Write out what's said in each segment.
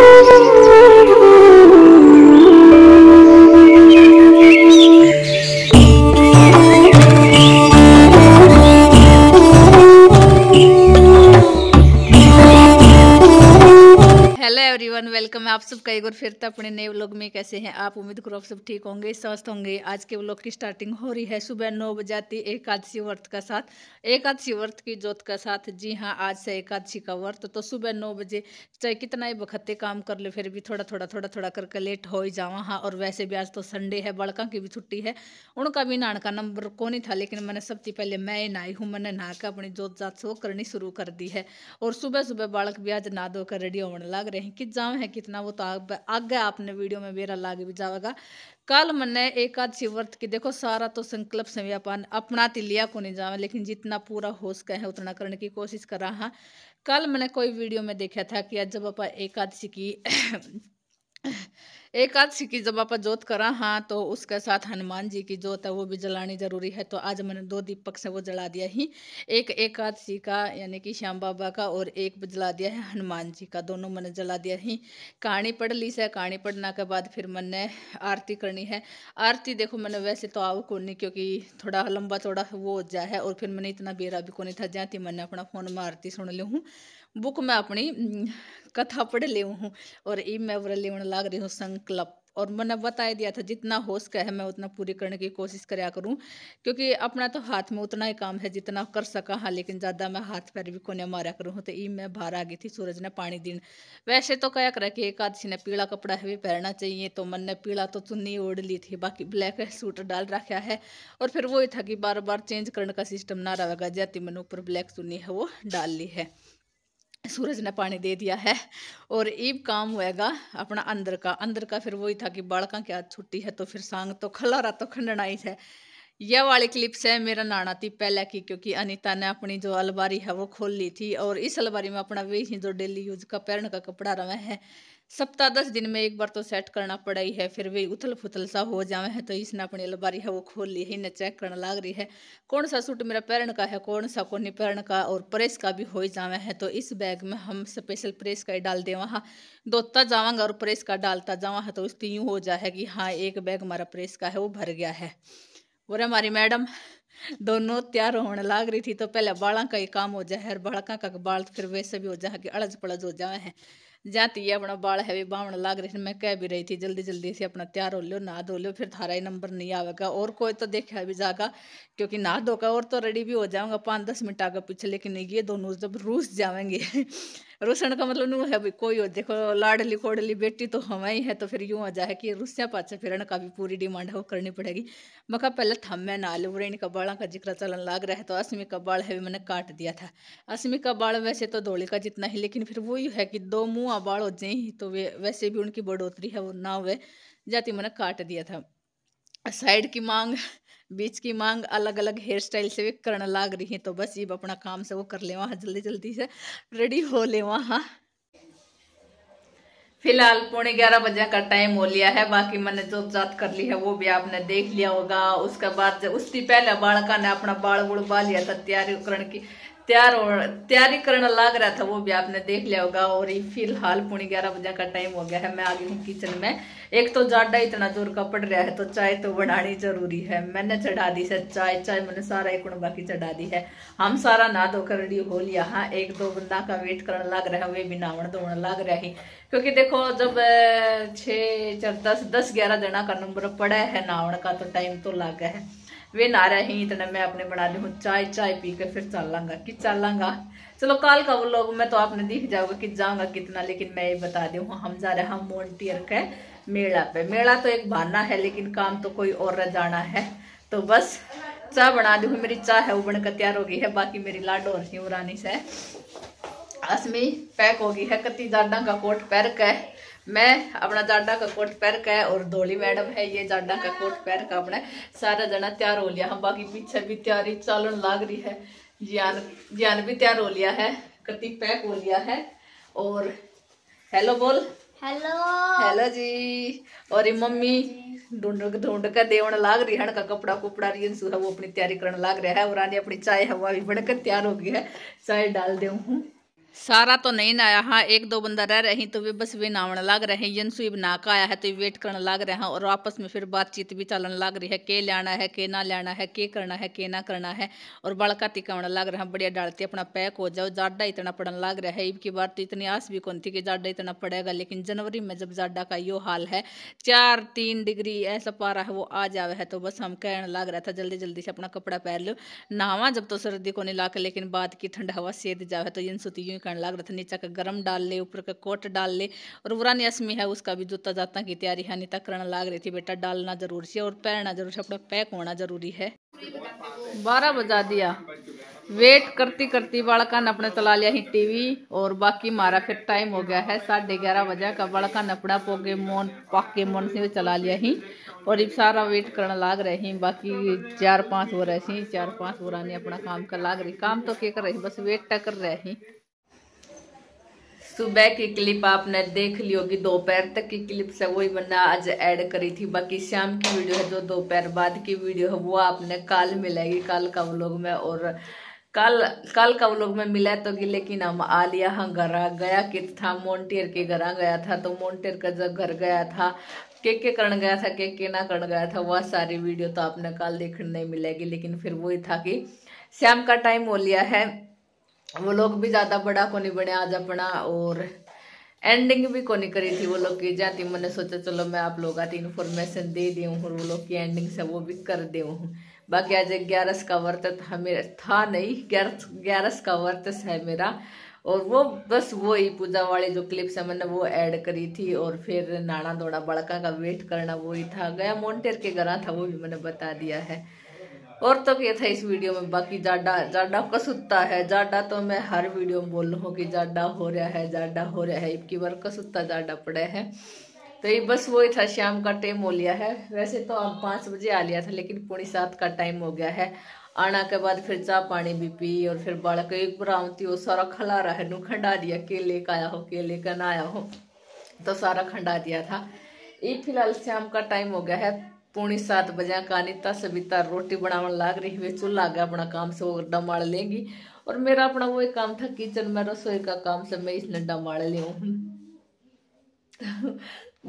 Thank you. Hello everyone welcome है आप सब एक और फिर तो अपने नए व्लॉग में कैसे हैं आप उम्मीद करो आप सब ठीक होंगे स्वस्थ होंगे आज के व्लॉग की स्टार्टिंग हो रही है सुबह नौ बजाती एकादशी व्रत का साथ एकादशी व्रत की जोत का साथ जी हाँ आज से एकादशी का व्रत तो सुबह नौ बजे चाहे कितना ही बखते काम कर ले फिर भी थोड़ा थोड़ा थोड़ा थोड़ा करके लेट हो ही जावा हाँ और वैसे भी आज तो संडे है बड़का की भी छुट्टी है उनका भी नान का नंबर को नहीं था लेकिन मैंने सबसे पहले मैं ही नहाई हूँ मैंने नहा कर अपनी जोत जात से करनी शुरू कर दी है और सुबह सुबह बालक भी आज नहा धोकर रेडी होने लग रहे नहीं कि जाम है कितना वो तो आगे आपने वीडियो में बेरा लागे भी जाएगा कल मैंने एकादशी व्रत की देखो सारा तो संकल्प समय अपन अपना तिलिया को नहीं जावे लेकिन जितना पूरा हो सके है उतना करने की कोशिश कर रहा हाँ कल मैंने कोई वीडियो में देखा था कि आज जब आप एकादशी की एकादशी की जब आप जोत करा हाँ तो उसके साथ हनुमान जी की जोत है वो भी जलानी ज़रूरी है तो आज मैंने दो दीपक से वो जला दिया ही एक एकादशी का यानी कि श्याम बाबा का और एक जला दिया है हनुमान जी का दोनों मैंने जला दिया ही कहानी पढ़ ली से कहानी पढ़ना के बाद फिर मैंने आरती करनी है आरती देखो मैंने वैसे तो आओ को नहीं क्योंकि थोड़ा लंबा चौड़ा वो हो जाए है और फिर मैंने इतना बेरा भी को नहीं था जाती मैंने अपना फ़ोन में आरती सुन ली हूँ बुक मैं अपनी हम्म, कथा पढ़ ली हूँ और ई मैं वह लेवन लाग रही हूँ संकल्प और मैंने बताया दिया था जितना हो सका है मैं उतना पूरी करने की कोशिश कराया करूँ क्योंकि अपना तो हाथ में उतना ही काम है जितना कर सका हाँ लेकिन ज़्यादा मैं हाथ पैर भी कोने मारा करूँ तो ई मैं बाहर आ गई थी सूरज ने पानी दिन वैसे तो कह करा कि एक आदशी ने पीला कपड़ा है भी पहनना चाहिए तो मन ने पीला तो चुन्नी ओढ़ ली थी बाकी ब्लैक सूट डाल रखा है और फिर वही था कि बार बार चेंज करने का सिस्टम ना रहेगा जैती मैंने ऊपर ब्लैक चुन्नी है वो डाल ली है सूरज ने पानी दे दिया है और ईब काम होएगा अपना अंदर का अंदर का फिर वही था कि बालका क्या छुट्टी है तो फिर सांग तो खलारा तो खंडना ही है यह वाली क्लिप्स है मेरा नाना थी पहले की क्योंकि अनिता ने अपनी जो अलमारी है वो खोल ली थी और इस अलमारी में अपना वही जो डेली यूज का पैरन का कपड़ा रहा है सप्ताह दस दिन में एक बार तो सेट करना पड़ा ही है फिर वे उथल फुथल सा हो जावे है तो इसने अपनी अलबारी है वो खोल ली है इन्हें चेक करने लग रही है कौन सा सूट मेरा पैरण का है कौन सा कौन पैरन का और प्रेस का भी हो जावे है तो इस बैग में हम स्पेशल प्रेस का ही डाल दे वहाँ धोता जावांगा और प्रेस का डालता जावा है तो उस तो यूँ हो जाए कि हाँ एक बैग हमारा प्रेस का है वो भर गया है और हमारी मैडम दोनों तैयार होने लाग रही थी तो पहले बाला का ही काम हो जाए और बालका का बाल फिर वैसे भी हो जाए कि अड़ज पड़ज हो जाए हैं जाती है अपना बाल है भी बावण लाग रहे मैं कह भी रही थी जल्दी जल्दी से अपना तैयार हो लो नहा धो लो फिर थारा ही नंबर नहीं आवेगा और कोई तो देखा भी जाएगा क्योंकि नहा धोका और तो रेडी भी हो जाऊंगा पाँच दस मिनट आगे पीछे लेकिन ये दोनों जब रूस जाएंगे रुसन का मतलब नू है कोई हो देखो लाडली कोडली बेटी तो ही है तो फिर यूं आ जाए कि रुसिया पाचा फिर का भी पूरी डिमांड है वो करनी पड़ेगी मका पहले थम्मे नाल उरेन कबाड़ा का जिक्र चलन लाग रहा है तो असमी कबाड़ है भी मैंने काट दिया था असमी कबाड़ वैसे तो धोली का जितना ही लेकिन फिर वो यू है कि दो मुँह बाल हो जाए तो वे वैसे भी उनकी बढ़ोतरी है वो ना हुए जाती मैंने काट दिया था साइड की मांग बीच की मांग अलग अलग हेयर स्टाइल से भी करने लाग रही है तो बस ये अपना काम से वो कर ले वहाँ जल्दी जल्दी से रेडी हो ले वहाँ फिलहाल पौने ग्यारह बजे का टाइम हो लिया है बाकी मैंने जो जात कर ली है वो भी आपने देख लिया होगा उसके बाद उसकी पहले बालका ने अपना बाल बुड़ बाल लिया था तैयारी करने की तैयार हो तैयारी करना लग रहा था वो भी आपने देख लिया होगा और ये फिलहाल पुणे ग्यारह बजे का टाइम हो गया है मैं आ गई हूँ किचन में एक तो जाडा इतना जोर का पड़ रहा है तो चाय तो बनानी जरूरी है मैंने चढ़ा दी है चाय चाय मैंने सारा एक बाकी चढ़ा दी है हम सारा ना धोकर रेडी हो लिया हाँ एक दो बंदा का वेट करना लग रहा है वे भी नावण धोन लग रहा है क्योंकि देखो जब छः चार दस दस ग्यारह जना का नंबर पड़ा है नावण का तो टाइम तो लग है वे नारा ही इतने मैं अपने बना दी हूँ चाय चाय पी कर फिर चल लांगा कि चल लांगा चलो कल का वो लोग मैं तो आपने दिख जाऊंगा कि जाऊंगा कितना लेकिन मैं ये बता दी हूँ हम जा रहे हैं मोन्टियर के मेला पे मेला तो एक बहाना है लेकिन काम तो कोई और रह जाना है तो बस चाय बना दी हूँ मेरी चाय है वो बनकर तैयार हो गई है बाकी मेरी लाडो और रही रानी से असमी पैक हो गई है कति जाडा का कोट पैर का मैं अपना जाडा का कोट पैर का है और धोली मैडम है ये जाडा का कोट पैर का अपने सारा जना तैयार हो लिया हम बाकी पीछे भी तैयारी चालन लाग रही है ज्ञान ज्ञान भी तैयार हो लिया है कृति पैक हो लिया है और हेलो बोल हेलो हेलो जी और ये मम्मी ढूंढ ढूंढ कर देवण लाग रही है कपड़ा कुपड़ा रियन सुहा वो अपनी तैयारी करने लाग रहा है और आने अपनी चाय हवा भी बनकर तैयार हो गई है चाय डाल दे हूँ सारा तो नहीं नया हाँ एक दो बंदा रह रहे तो वे बस वे नावन लग रहे हैं यंसु ना का आया है तो वेट करने लग रहे हैं और आपस में फिर बातचीत भी चलन लग रही है के लाना है के ना लेना है के करना है के ना करना है और बड़का तिकावन लग रहा है बढ़िया डालती अपना पैक हो जाओ जाडा इतना पड़न लग रहा है की बार तो इतनी आस भी कौन थी कि जाडा इतना पड़ेगा लेकिन जनवरी में जब जाडा का यो हाल है चार तीन डिग्री ऐसा पारा है वो आ जावे है तो बस हम कहने लग रहा था जल्दी जल्दी से अपना कपड़ा पहन लो नहावा जब तो सर्दी को नहीं ला लेकिन बाद की ठंड हवा सेध जावे तो यंसु तो यूँ करने लग रहा था नीचा का गर्म डाल ले ऊपर का कोट डाल ले और पुरानी असमी है उसका भी जूता जाता की तैयारी है नीता करने लग रही थी बेटा डालना जरूर से और पहनना जरूर से अपना पैक होना जरूरी है बारह बजा दिया वेट करती करती बालका ने अपने चला लिया ही टीवी और बाकी मारा फिर टाइम हो गया है साढ़े ग्यारह बजे का बालका ने अपना पोके मोन पाके मोन से चला लिया ही और अब सारा वेट करने लाग रहे हैं बाकी चार पांच हो रहे हैं चार पांच हो रहा अपना काम कर लाग रही काम तो क्या कर रही बस वेट कर रहे हैं सुबह की क्लिप आपने देख ली होगी दोपहर तक की क्लिप से वही मैंने आज ऐड करी थी बाकी शाम की वीडियो है जो दोपहर बाद की वीडियो है वो आपने कल मिलेगी कल का व्लॉग में और कल कल का व्लॉग में मिला तो कि लेकिन हम आलिया हम हाँ घर गया कि था मोन्टेर के घर गया था तो मोन्टेर का जब घर गया था के के करण गया था के के ना करण गया था वह सारी वीडियो तो आपने कल देखने नहीं मिलेगी लेकिन फिर वही था कि शाम का टाइम हो लिया है वो लोग भी ज़्यादा बड़ा कोनी बने आज अपना और एंडिंग भी कोनी नहीं करी थी वो लोग की जाती मैंने सोचा चलो मैं आप लोग आती इन्फॉर्मेशन दे दी हूँ वो लोग की एंडिंग से वो भी कर दे हूँ बाकी आज ग्यारस का वर्त था मेरा था नहीं ग्यारस ग्यारस का वर्त है मेरा और वो बस वो ही पूजा वाली जो क्लिप्स है मैंने वो ऐड करी थी और फिर नाना दौड़ा बड़का का वेट करना वो ही था गया मोन्टेर के घर हाँ, था वो भी मैंने बता दिया है और तो ये था इस वीडियो में बाकी जाडा जाडा कसुत्ता है जाडा तो मैं हर वीडियो में बोल रहा हूँ कि जाडा हो रहा है जाडा हो रहा है इबकी बार कसुत्ता जाडा पड़ा है तो ये बस वही था शाम का टाइम हो लिया है वैसे तो अब पाँच बजे आ लिया था लेकिन पौने सात का टाइम हो गया है आना के बाद फिर चाह पानी भी पी और फिर बालक एक बरामती वो सारा खला रहा है नू खंडा दिया केले का आया हो केले का ना आया हो तो सारा खंडा दिया था ये फिलहाल शाम का टाइम हो गया है पौनी सात बजे का अनिता सविता रोटी बनावन लाग रही हुई चूल्हा गया अपना काम से वो मार लेंगी और मेरा अपना एक काम था किचन में रसोई का काम से मैं नड्डा मार ली हूँ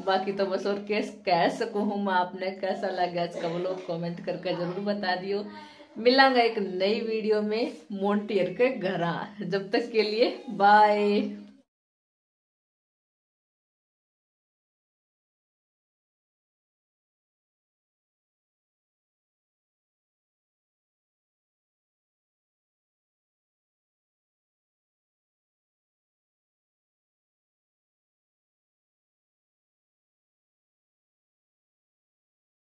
बाकी तो बस और कैस कह सकूँ हूँ मैं आपने कैसा लगा आज का बोलो कमेंट करके जरूर बता दियो मिलांगा एक नई वीडियो में मोन्टियर के घर जब तक के लिए बाय